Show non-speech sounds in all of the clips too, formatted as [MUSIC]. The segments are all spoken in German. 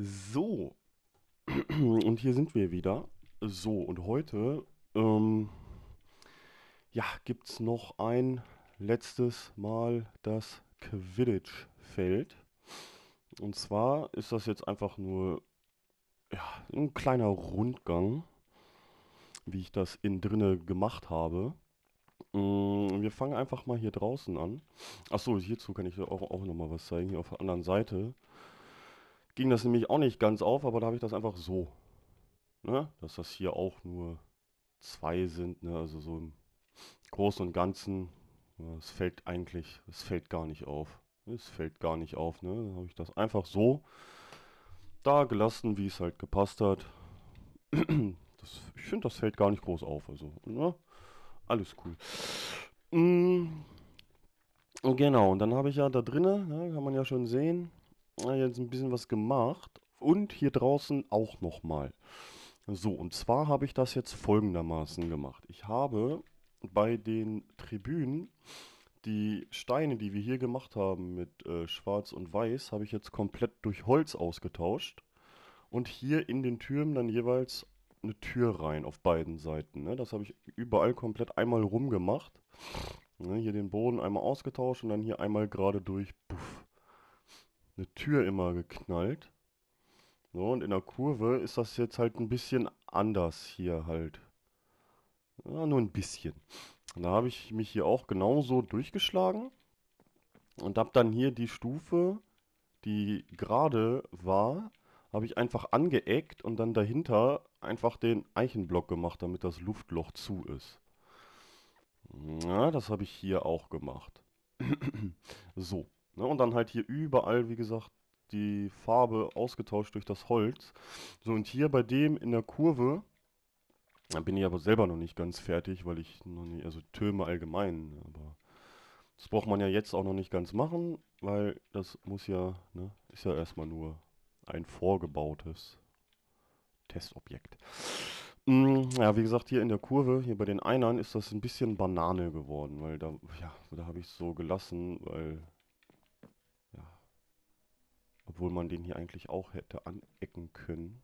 So. [CLEARS THROAT] Und hier sind wir wieder. So, und heute ähm, ja, gibt es noch ein letztes Mal das Quidditch-Feld. Und zwar ist das jetzt einfach nur ja, ein kleiner Rundgang, wie ich das in drinne gemacht habe. Ähm, wir fangen einfach mal hier draußen an. Achso, hierzu kann ich auch, auch nochmal was zeigen, hier auf der anderen Seite ging das nämlich auch nicht ganz auf, aber da habe ich das einfach so. Ne? Dass das hier auch nur zwei sind, ne? also so im Großen und Ganzen. Es fällt eigentlich, es fällt gar nicht auf. Es fällt gar nicht auf, ne? Dann habe ich das einfach so da gelassen, wie es halt gepasst hat. [CLEARS THROAT] Das, ich finde, das fällt gar nicht groß auf. Also, ne? Alles cool. Mm, oh, genau, und dann habe ich ja da drinnen, ne, kann man ja schon sehen, Ah, jetzt ein bisschen was gemacht und hier draußen auch nochmal. So, und zwar habe ich das jetzt folgendermaßen gemacht. Ich habe bei den Tribünen die Steine, die wir hier gemacht haben mit äh, Schwarz und Weiß, habe ich jetzt komplett durch Holz ausgetauscht. Und hier in den Türmen dann jeweils eine Tür rein auf beiden Seiten. Ne? Das habe ich überall komplett einmal rumgemacht. Ne? Hier den Boden einmal ausgetauscht und dann hier einmal gerade durch. Puff eine Tür immer geknallt. So, und in der Kurve ist das jetzt halt ein bisschen anders hier halt. Ja, nur ein bisschen. Und da habe ich mich hier auch genauso durchgeschlagen und habe dann hier die Stufe, die gerade war, habe ich einfach angeeckt und dann dahinter einfach den Eichenblock gemacht, damit das Luftloch zu ist. ja, das habe ich hier auch gemacht. [CLEARS THROAT] so. Ne? Und dann halt hier überall, wie gesagt, die Farbe ausgetauscht durch das Holz. So, und hier bei dem in der Kurve, da bin ich aber selber noch nicht ganz fertig, weil ich noch nicht, also Türme allgemein, aber das braucht man ja jetzt auch noch nicht ganz machen, weil das muss ja, ne, ist ja erstmal nur ein vorgebautes Testobjekt. Mm, ja, wie gesagt, hier in der Kurve, hier bei den Einern, ist das ein bisschen Banane geworden, weil da, ja, da habe ich es so gelassen, weil obwohl man den hier eigentlich auch hätte anecken können.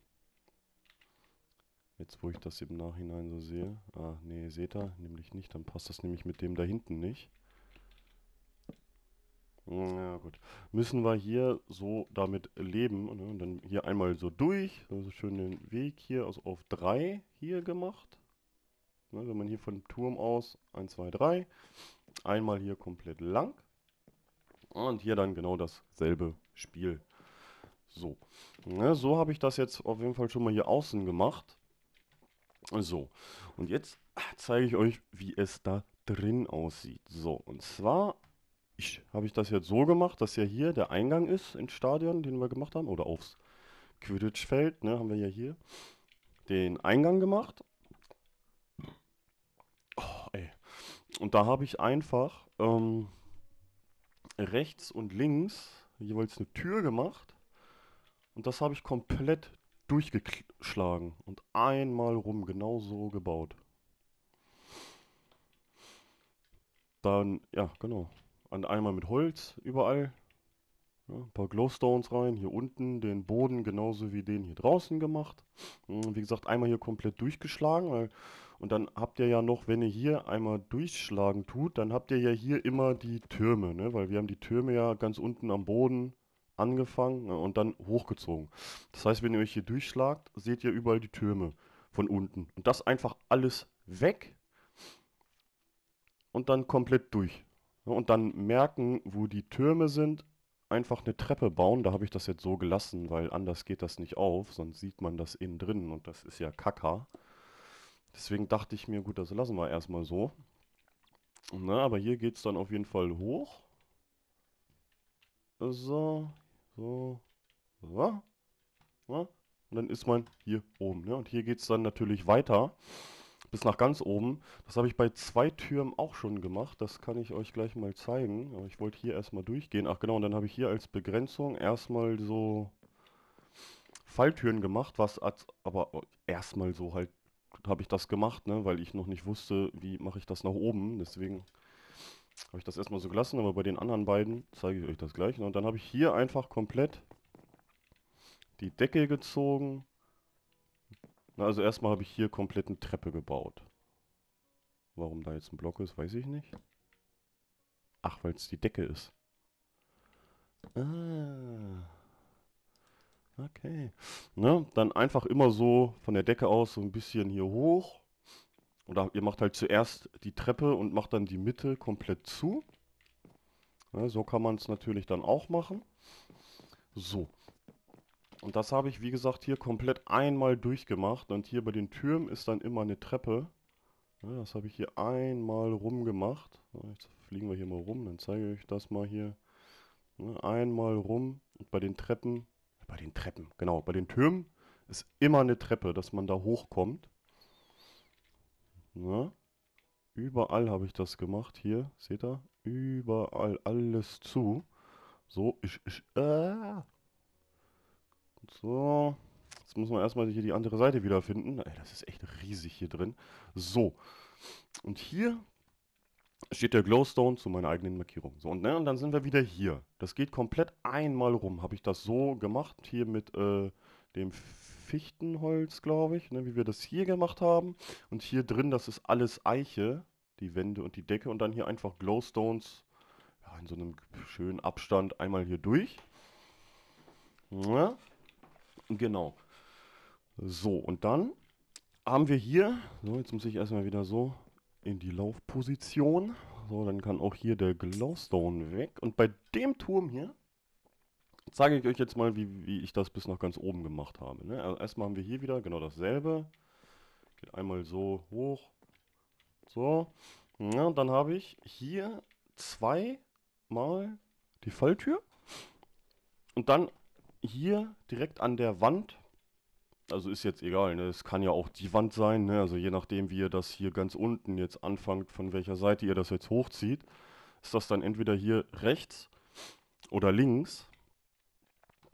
Jetzt, wo ich das im Nachhinein so sehe. Ah, nee, seht ihr? Nämlich nicht. Dann passt das nämlich mit dem da hinten nicht. Ja, gut. Müssen wir hier so damit leben. Ne? Und dann hier einmal so durch. Also schön den Weg hier also auf 3 hier gemacht. Ne? Wenn man hier von Turm aus 1, 2, 3. Einmal hier komplett lang. Und hier dann genau dasselbe Spiel. So. Ne, so habe ich das jetzt auf jeden Fall schon mal hier außen gemacht. So. Und jetzt zeige ich euch, wie es da drin aussieht. So, und zwar habe ich das jetzt so gemacht, dass ja hier der Eingang ist ins Stadion, den wir gemacht haben, oder aufs Quidditch-Feld, ne, haben wir ja hier den Eingang gemacht. Oh, ey. Und da habe ich einfach ähm, rechts und links jeweils eine Tür gemacht und das habe ich komplett durchgeschlagen und einmal rum genau so gebaut. Dann, ja, genau. An einmal mit Holz überall. Ja, ein paar Glowstones rein, hier unten den Boden genauso wie den hier draußen gemacht. Hm, wie gesagt, einmal hier komplett durchgeschlagen, weil, und dann habt ihr ja noch, wenn ihr hier einmal durchschlagen tut, dann habt ihr ja hier immer die Türme, ne? weil wir haben die Türme ja ganz unten am Boden angefangen ne, und dann hochgezogen. Das heißt, wenn ihr euch hier durchschlagt, seht ihr überall die Türme von unten. Und das einfach alles weg und dann komplett durch. Ne, und dann merken, wo die Türme sind, einfach eine Treppe bauen. Da habe ich das jetzt so gelassen, weil anders geht das nicht auf, sonst sieht man das innen drin und das ist ja Kaka. Deswegen dachte ich mir, gut, das lassen wir erstmal so. Na, ne, aber hier geht es dann auf jeden Fall hoch. So, so. Ja. Ja. Und dann ist man hier oben. Ne? Und hier geht es dann natürlich weiter bis nach ganz oben. Das habe ich bei zwei Türmen auch schon gemacht. Das kann ich euch gleich mal zeigen. Aber ich wollte hier erstmal durchgehen. Ach genau, und dann habe ich hier als Begrenzung erstmal so Falltüren gemacht, was als, aber erstmal so halt habe ich das gemacht, ne? weil ich noch nicht wusste, wie mache ich das nach oben. Deswegen habe ich das erstmal so gelassen, aber bei den anderen beiden zeige ich euch das gleich. Ne? Und dann habe ich hier einfach komplett die Decke gezogen. Na, also erstmal habe ich hier komplett eine Treppe gebaut. Warum da jetzt ein Block ist, weiß ich nicht. Ach, weil es die Decke ist. Ah. Okay. Ne? Dann einfach immer so von der Decke aus so ein bisschen hier hoch. Oder ihr macht halt zuerst die Treppe und macht dann die Mitte komplett zu. Ja, so kann man es natürlich dann auch machen. So. Und das habe ich, wie gesagt, hier komplett einmal durchgemacht. Und hier bei den Türmen ist dann immer eine Treppe. Ja, das habe ich hier einmal rumgemacht. So, jetzt fliegen wir hier mal rum, dann zeige ich euch das mal hier. Ja, einmal rum. Und bei den Treppen, bei den Treppen, genau, bei den Türmen ist immer eine Treppe, dass man da hochkommt. Na? Ne? Überall habe ich das gemacht. Hier, seht ihr? Überall alles zu. So, ich, ich, äh. So. Jetzt muss man erstmal hier die andere Seite wiederfinden. Ey, das ist echt riesig hier drin. So. Und hier steht der Glowstone zu meiner eigenen Markierung. So, und, ne, und dann sind wir wieder hier. Das geht komplett einmal rum. Habe ich das so gemacht, hier mit äh, dem Fichtenholz, glaube ich, ne, wie wir das hier gemacht haben. Und hier drin, das ist alles Eiche, die Wände und die Decke. Und dann hier einfach Glowstones ja, in so einem schönen Abstand einmal hier durch. Ja, genau. So, und dann haben wir hier, so jetzt muss ich erstmal wieder so in die Laufposition. So, dann kann auch hier der Glowstone weg. Und bei dem Turm hier zeige ich euch jetzt mal, wie, wie ich das bis nach ganz oben gemacht habe. Ne? Also erstmal haben wir hier wieder genau dasselbe. Geht einmal so hoch. So. Ja, dann habe ich hier zweimal die Falltür. Und dann hier direkt an der Wand. Also ist jetzt egal, ne? es kann ja auch die Wand sein. Ne? Also je nachdem, wie ihr das hier ganz unten jetzt anfangt, von welcher Seite ihr das jetzt hochzieht, ist das dann entweder hier rechts oder links.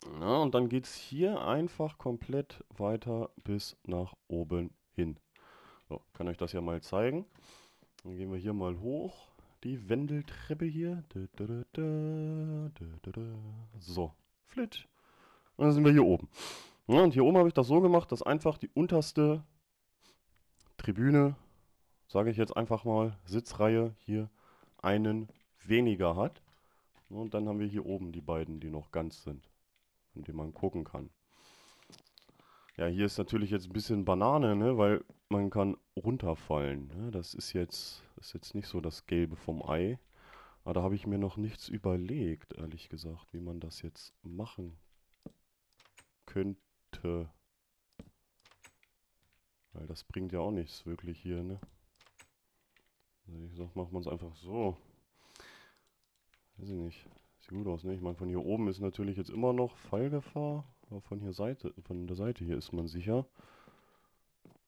Ja, ne, und dann geht es hier einfach komplett weiter bis nach oben hin. So, kann euch das ja mal zeigen. Dann gehen wir hier mal hoch. Die Wendeltreppe hier. So, flitsch. Und dann sind wir hier oben. Ja, ne, und hier oben habe ich das so gemacht, dass einfach die unterste Tribüne, sage ich jetzt einfach mal, Sitzreihe hier einen weniger hat. Ne, und dann haben wir hier oben die beiden, die noch ganz sind an dem man gucken kann. Ja, hier ist natürlich jetzt ein bisschen Banane, ne? weil man kann runterfallen. Ne? Das ist jetzt, ist jetzt nicht so das Gelbe vom Ei. Aber da habe ich mir noch nichts überlegt, ehrlich gesagt, wie man das jetzt machen könnte. Weil das bringt ja auch nichts wirklich hier, ne? Also ich sag, machen wir es einfach so. Weiß ich nicht gut aus, ne? Ich meine, von hier oben ist natürlich jetzt immer noch Fallgefahr. Aber von hier Seite, von der Seite hier ist man sicher.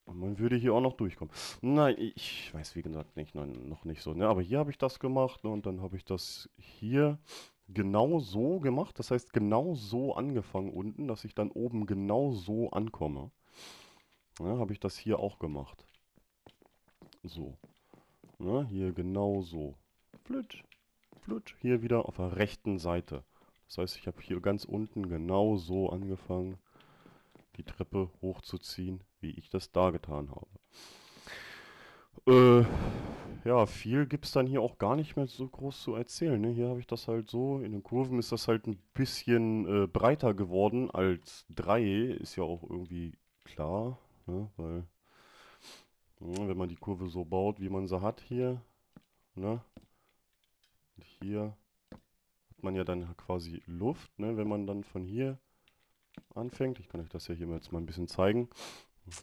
Und man würde hier auch noch durchkommen. Nein, ich weiß wie gesagt nicht, nein, noch nicht so. Ne? Aber hier habe ich das gemacht ne? und dann habe ich das hier genau so gemacht. Das heißt, genau so angefangen unten, dass ich dann oben genau so ankomme. Ja, ne? habe ich das hier auch gemacht. So. Ja, ne? hier genau so. Flitsch. Outlet hier wieder auf der rechten Seite. Das heißt, ich habe hier ganz unten genau so angefangen, die Treppe hochzuziehen, wie ich das da getan habe. Äh, ja, viel gibt es dann hier auch gar nicht mehr so groß zu erzählen. Ne? Hier habe ich das halt so, in den Kurven ist das halt ein bisschen äh, breiter geworden als 3, ist ja auch irgendwie klar, ne? weil ja, ne, wenn man die Kurve so baut, wie man sie hat hier, ne? Und hier hat man ja dann quasi Luft, ne, wenn man dann von hier anfängt. Ich kann euch das ja hier jetzt mal ein bisschen zeigen.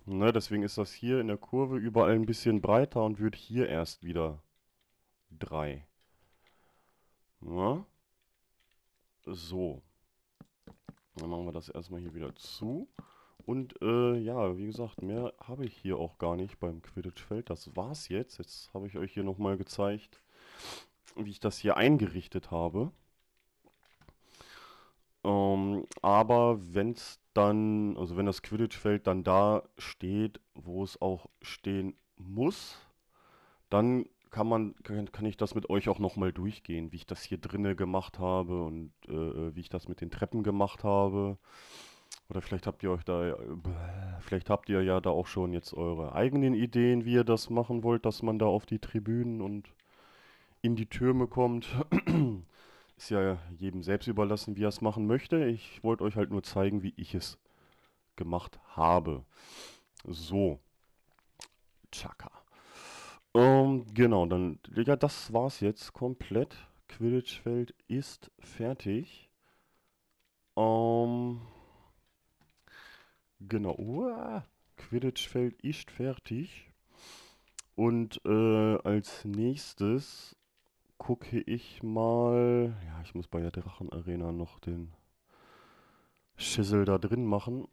Ne, deswegen ist das hier in der Kurve überall ein bisschen breiter und wird hier erst wieder 3. Ja. So. Dann machen wir das erstmal hier wieder zu. Und äh, ja, wie gesagt, mehr habe ich hier auch gar nicht beim Quidditch-Feld. Das war's jetzt. Jetzt habe ich euch hier nochmal gezeigt, wie ich das hier eingerichtet habe. Ähm, aber wenn es dann, also wenn das Quidditch-Feld dann da steht, wo es auch stehen muss, dann kann man, kann, kann ich das mit euch auch nochmal durchgehen, wie ich das hier drinnen gemacht habe und äh, wie ich das mit den Treppen gemacht habe. Oder vielleicht habt ihr euch da, vielleicht habt ihr ja da auch schon jetzt eure eigenen Ideen, wie ihr das machen wollt, dass man da auf die Tribünen und in die Türme kommt, [CLEARS THROAT] ist ja jedem selbst überlassen, wie er es machen möchte. Ich wollte euch halt nur zeigen, wie ich es gemacht habe. So. Chaka. Ähm, genau, dann, ja, das war's jetzt komplett. Quidditchfeld ist fertig. Ähm, genau, uah, quidditch ist fertig. Und äh, als nächstes gucke ich mal. Ja, ich muss bei der Drachenarena noch den Schissel da drin machen.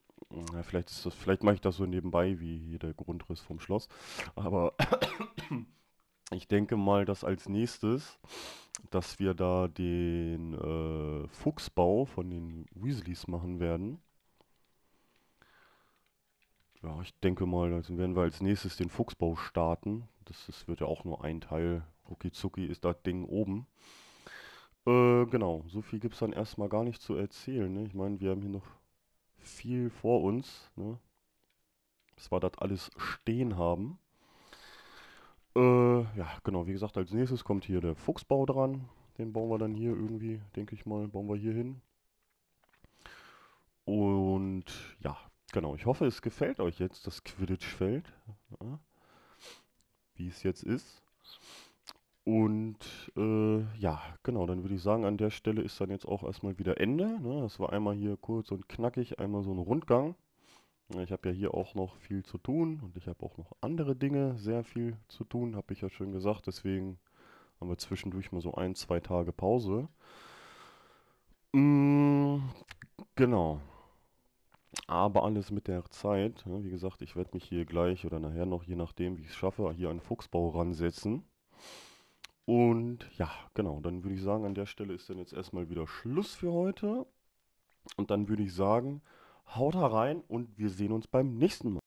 Ja, vielleicht vielleicht mache ich das so nebenbei wie hier der Grundriss vom Schloss. Aber [COUGHS] ich denke mal, dass als nächstes, dass wir da den äh, Fuchsbau von den Weasleys machen werden. Ja, ich denke mal, dann also werden wir als nächstes den Fuchsbau starten. Das, das wird ja auch nur ein Teil Ruckizucki ist das Ding oben. Äh, genau, so viel gibt es dann erstmal gar nicht zu erzählen. Ne? Ich meine, wir haben hier noch viel vor uns. Ne? Bis wir das alles stehen haben. Äh, ja, genau, wie gesagt, als nächstes kommt hier der Fuchsbau dran. Den bauen wir dann hier irgendwie, denke ich mal, bauen wir hier hin. Und ja, genau, ich hoffe, es gefällt euch jetzt das Quidditch-Feld. Ja, wie es jetzt ist. Und äh, ja, genau, dann würde ich sagen, an der Stelle ist dann jetzt auch erstmal wieder Ende. Ne? Das war einmal hier kurz und knackig, einmal so ein Rundgang. Ich habe ja hier auch noch viel zu tun und ich habe auch noch andere Dinge sehr viel zu tun, habe ich ja schon gesagt. Deswegen haben wir zwischendurch mal so ein, zwei Tage Pause. Mm, genau. Aber alles mit der Zeit. Ne? Wie gesagt, ich werde mich hier gleich oder nachher noch, je nachdem, wie ich es schaffe, hier einen Fuchsbau ransetzen. Und ja, genau, dann würde ich sagen, an der Stelle ist dann jetzt erstmal wieder Schluss für heute. Und dann würde ich sagen, haut rein und wir sehen uns beim nächsten Mal.